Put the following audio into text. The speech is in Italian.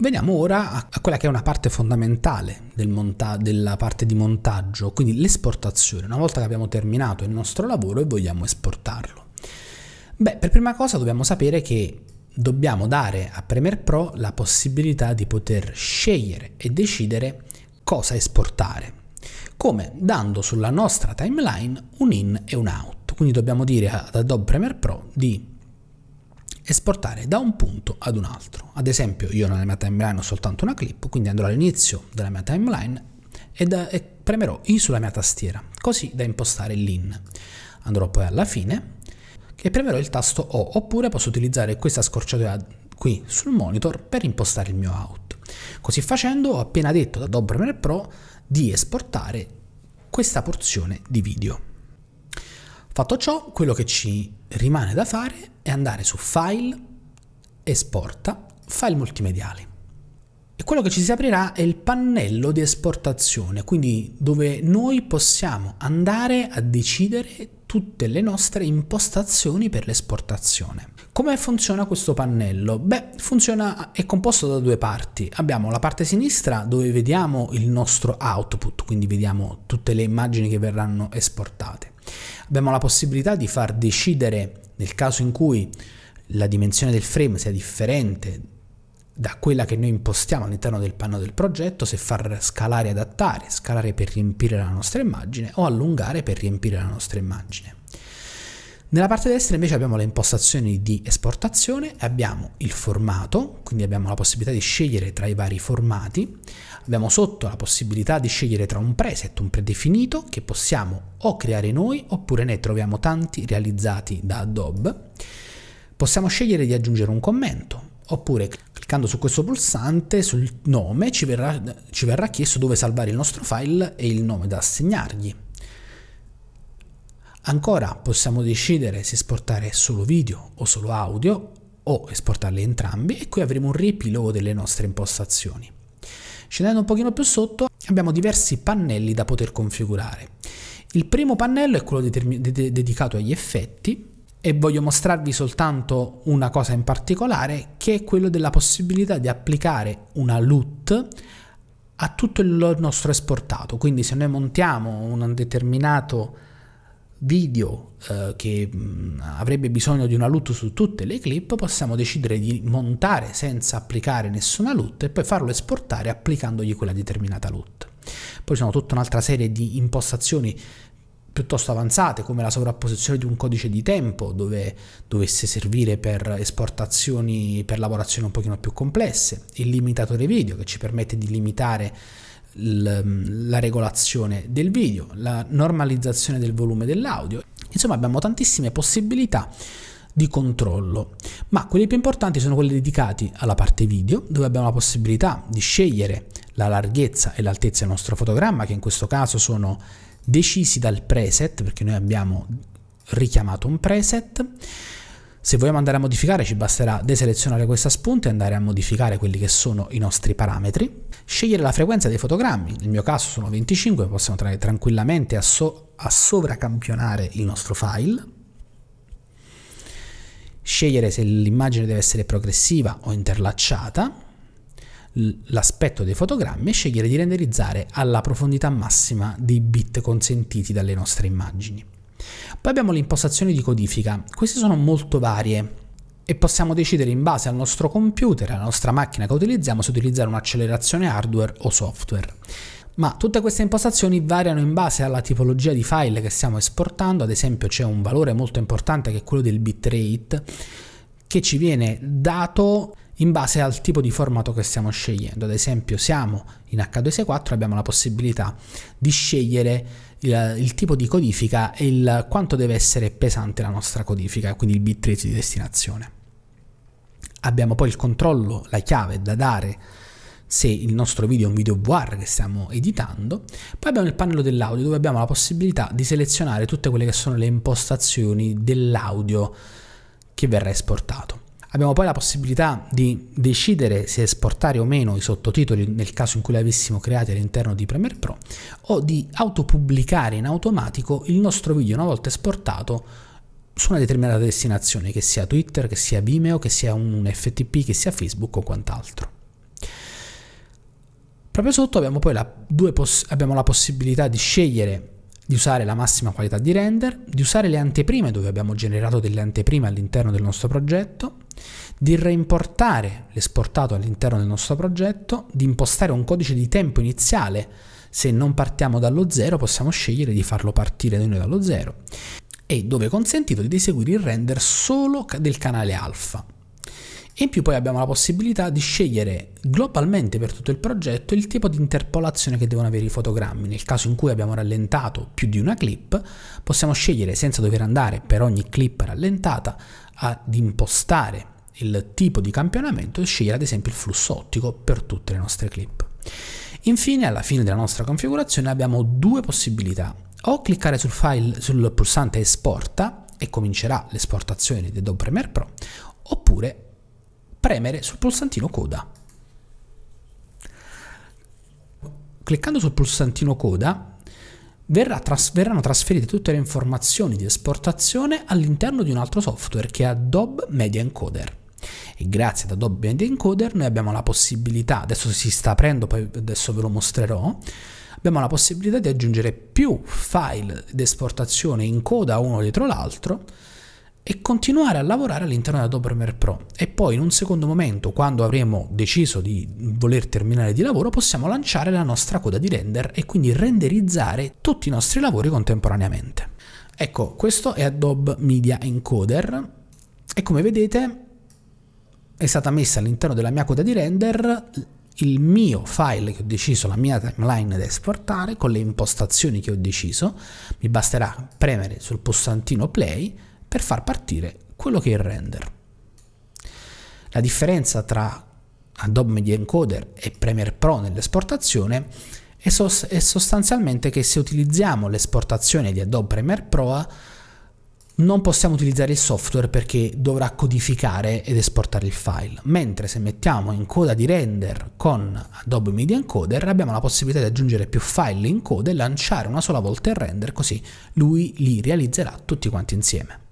Veniamo ora a quella che è una parte fondamentale del monta- della parte di montaggio, quindi l'esportazione. Una volta che abbiamo terminato il nostro lavoro e vogliamo esportarlo. Beh, per prima cosa dobbiamo sapere che dobbiamo dare a Premiere Pro la possibilità di poter scegliere e decidere cosa esportare. Come? Dando sulla nostra timeline un in e un out. Quindi dobbiamo dire ad Adobe Premiere Pro di esportare da un punto ad un altro. Ad esempio io nella mia timeline ho soltanto una clip, quindi andrò all'inizio della mia timeline e, da, eh, e premerò I sulla mia tastiera, così da impostare l'IN. Andrò poi alla fine e premerò il tasto O, oppure posso utilizzare questa scorciatoia qui sul monitor per impostare il mio out. Così facendo ho appena detto da Adobe Premiere Pro di esportare questa porzione di video. Fatto ciò, quello che ci rimane da fare è andare su File, Esporta, File multimediali. E quello che ci si aprirà è il pannello di esportazione, quindi dove noi possiamo andare a decidere tutte le nostre impostazioni per l'esportazione. Come funziona questo pannello? Beh, funziona, è composto da due parti. Abbiamo la parte sinistra dove vediamo il nostro output, quindi vediamo tutte le immagini che verranno esportate. Abbiamo la possibilità di far decidere, nel caso in cui la dimensione del frame sia differente da quella che noi impostiamo all'interno del panno del progetto, se far scalare e adattare, scalare per riempire la nostra immagine o allungare per riempire la nostra immagine. Nella parte destra invece abbiamo le impostazioni di esportazione, abbiamo il formato, quindi abbiamo la possibilità di scegliere tra i vari formati, abbiamo sotto la possibilità di scegliere tra un preset, un predefinito che possiamo o creare noi oppure ne troviamo tanti realizzati da Adobe. Possiamo scegliere di aggiungere un commento oppure cliccando su questo pulsante sul nome ci verrà, ci verrà chiesto dove salvare il nostro file e il nome da assegnargli. Ancora possiamo decidere se esportare solo video o solo audio o esportarli entrambi e qui avremo un riepilogo delle nostre impostazioni. Scendendo un pochino più sotto abbiamo diversi pannelli da poter configurare. Il primo pannello è quello de dedicato agli effetti e voglio mostrarvi soltanto una cosa in particolare che è quello della possibilità di applicare una LUT a tutto il nostro esportato. Quindi se noi montiamo un determinato video eh, che mh, mm, avrebbe bisogno di una LUT su tutte le clip, possiamo decidere di montare senza applicare nessuna LUT e poi farlo esportare applicandogli quella determinata LUT. Poi ci sono tutta un'altra serie di impostazioni piuttosto avanzate come la sovrapposizione di un codice di tempo dove dovesse servire per esportazioni per lavorazioni un pochino più complesse, il limitatore video che ci permette di limitare Mm, la regolazione del video, la normalizzazione del volume dell'audio. Insomma abbiamo tantissime possibilità di controllo, ma quelli più importanti sono quelli dedicati alla parte video, dove abbiamo la possibilità di scegliere la larghezza e l'altezza del nostro fotogramma, che in questo caso sono decisi dal preset, perché noi abbiamo richiamato un preset. Se vogliamo andare a modificare ci basterà deselezionare questa spunta e andare a modificare quelli che sono i nostri parametri, scegliere la frequenza dei fotogrammi, nel mio caso sono 25, possiamo tranquillamente a, so a sovracampionare il nostro file, scegliere se l'immagine deve essere progressiva o interlacciata, l'aspetto dei fotogrammi e scegliere di renderizzare alla profondità massima dei bit consentiti dalle nostre immagini. Poi abbiamo le impostazioni di codifica, queste sono molto varie e possiamo decidere in base al nostro computer, alla nostra macchina che utilizziamo, se utilizzare un'accelerazione hardware o software. Ma tutte queste impostazioni variano in base alla tipologia di file che stiamo esportando, ad esempio c'è un valore molto importante che è quello del bitrate che ci viene dato in base al tipo di formato che stiamo scegliendo. Ad esempio siamo in h 4 abbiamo la possibilità di scegliere il, il tipo di codifica e il, quanto deve essere pesante la nostra codifica, quindi il bitrate di destinazione. Abbiamo poi il controllo, la chiave da dare se il nostro video è un video VR che stiamo editando. Poi abbiamo il pannello dell'audio dove abbiamo la possibilità di selezionare tutte quelle che sono le impostazioni dell'audio che verrà esportato. Abbiamo poi la possibilità di decidere se esportare o meno i sottotitoli nel caso in cui li avessimo creati all'interno di Premiere Pro o di autopubblicare in automatico il nostro video una volta esportato su una determinata destinazione, che sia Twitter, che sia Vimeo, che sia un FTP, che sia Facebook o quant'altro. Proprio sotto abbiamo poi la, poss abbiamo la possibilità di scegliere di usare la massima qualità di render, di usare le anteprime dove abbiamo generato delle anteprime all'interno del nostro progetto, di reimportare l'esportato all'interno del nostro progetto, di impostare un codice di tempo iniziale. Se non partiamo dallo zero possiamo scegliere di farlo partire da noi dallo zero e dove è consentito di eseguire il render solo del canale alfa. In più poi abbiamo la possibilità di scegliere globalmente per tutto il progetto il tipo di interpolazione che devono avere i fotogrammi. Nel caso in cui abbiamo rallentato più di una clip, possiamo scegliere senza dover andare per ogni clip rallentata ad impostare il tipo di campionamento e scegliere ad esempio il flusso ottico per tutte le nostre clip. Infine, alla fine della nostra configurazione abbiamo due possibilità, o cliccare sul, file, sul pulsante esporta e comincerà l'esportazione di Adobe Premiere Pro, oppure premere sul pulsantino coda. Cliccando sul pulsantino coda tras verranno trasferite tutte le informazioni di esportazione all'interno di un altro software che è Adobe Media Encoder e grazie ad Adobe Media Encoder noi abbiamo la possibilità, adesso si sta aprendo, poi adesso ve lo mostrerò, abbiamo la possibilità di aggiungere più file d'esportazione in coda uno dietro l'altro e continuare a lavorare all'interno di Adobe Premiere Pro e poi in un secondo momento quando avremo deciso di voler terminare di lavoro possiamo lanciare la nostra coda di render e quindi renderizzare tutti i nostri lavori contemporaneamente. Ecco, questo è Adobe Media Encoder e come vedete è stata messa all'interno della mia coda di render il mio file che ho deciso, la mia timeline da esportare con le impostazioni che ho deciso, mi basterà premere sul pulsantino play per far partire quello che è il render. La differenza tra Adobe Media Encoder e Premiere Pro nell'esportazione è, sostanzialmente che se utilizziamo l'esportazione di Adobe Premiere Pro non possiamo utilizzare il software perché dovrà codificare ed esportare il file, mentre se mettiamo in coda di render con Adobe Media Encoder abbiamo la possibilità di aggiungere più file in coda e lanciare una sola volta il render così lui li realizzerà tutti quanti insieme.